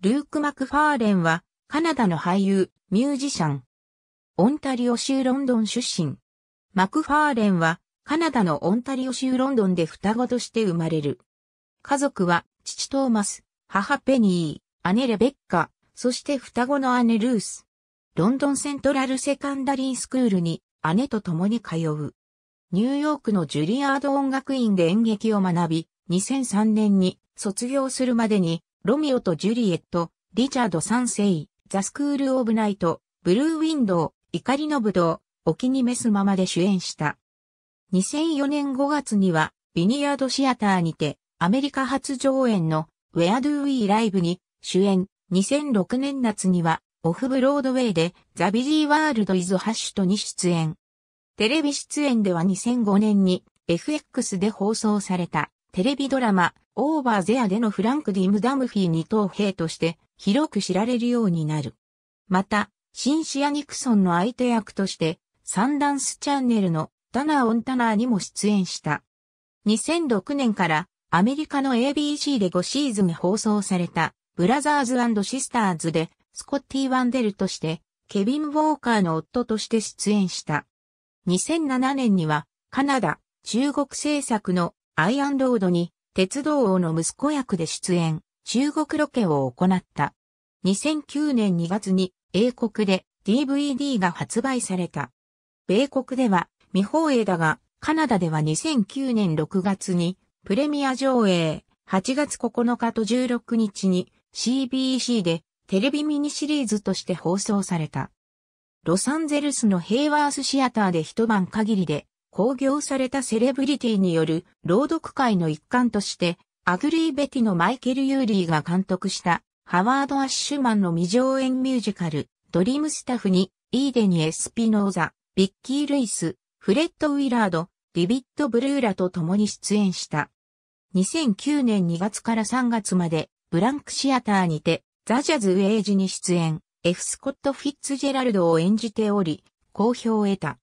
ルーク・マクファーレンは、カナダの俳優、ミュージシャン。オンタリオ州ロンドン出身。マクファーレンは、カナダのオンタリオ州ロンドンで双子として生まれる。家族は、父トーマス、母ペニー、姉レベッカ、そして双子の姉ルース。ロンドンセントラルセカンダリースクールに、姉と共に通う。ニューヨークのジュリアード音楽院で演劇を学び、2003年に卒業するまでにロミオとジュリエット、リチャード三世、ザ・スクール・オブ・ナイト、ブルー・ウィンドウ、怒りの武道、お気に召すままで主演した。2004年5月には、ビニヤードシアターにて、アメリカ初上演の、Where Do We Live に、主演、2006年夏には、オフブロードウェイで、ザ・ビジー・ワールド・イズ・ハッシュトに出演。テレビ出演では2005年に、FX で放送された。テレビドラマ、オーバーゼアでのフランク・ディム・ダムフィー二等兵として広く知られるようになる。また、シンシア・ニクソンの相手役として、サンダンスチャンネルのタナー・オンタナーにも出演した。2006年からアメリカの ABC で5シーズン放送された、ブラザーズシスターズで、スコッティ・ワンデルとして、ケビン・ウォーカーの夫として出演した。2007年には、カナダ、中国制作のアイアンロードに鉄道王の息子役で出演、中国ロケを行った。2009年2月に英国で DVD が発売された。米国では未放映だが、カナダでは2009年6月にプレミア上映、8月9日と16日に CBC でテレビミニシリーズとして放送された。ロサンゼルスのヘイワースシアターで一晩限りで興行されたセレブリティによる朗読会の一環として、アグリー・ベティのマイケル・ユーリーが監督したハワード・アッシュマンの未上演ミュージカル、ドリームスタッフに、イーデニ・エスピノーザ、ビッキー・ルイス、フレッド・ウィラード、リビット・ブルーラと共に出演した。2009年2月から3月まで、ブランクシアターにて、ザ・ジャズ・ウェイジに出演、F・ スコット・フィッツジェラルドを演じており、好評を得た。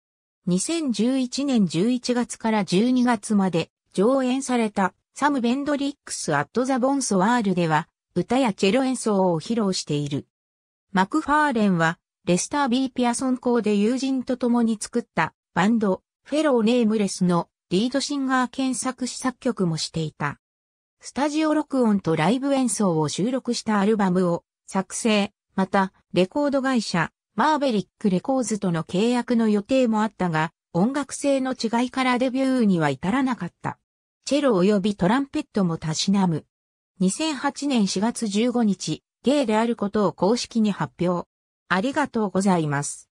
2011年11月から12月まで上演されたサム・ベンドリックス・アット・ザ・ボンソワールでは歌やチェロ演奏を披露している。マクファーレンはレスター・ビー・ピアソン校で友人と共に作ったバンドフェロー・ネームレスのリードシンガー検索詞作曲もしていた。スタジオ録音とライブ演奏を収録したアルバムを作成、またレコード会社マーベリックレコーズとの契約の予定もあったが、音楽性の違いからデビューには至らなかった。チェロ及びトランペットもたしなむ。2008年4月15日、ゲイであることを公式に発表。ありがとうございます。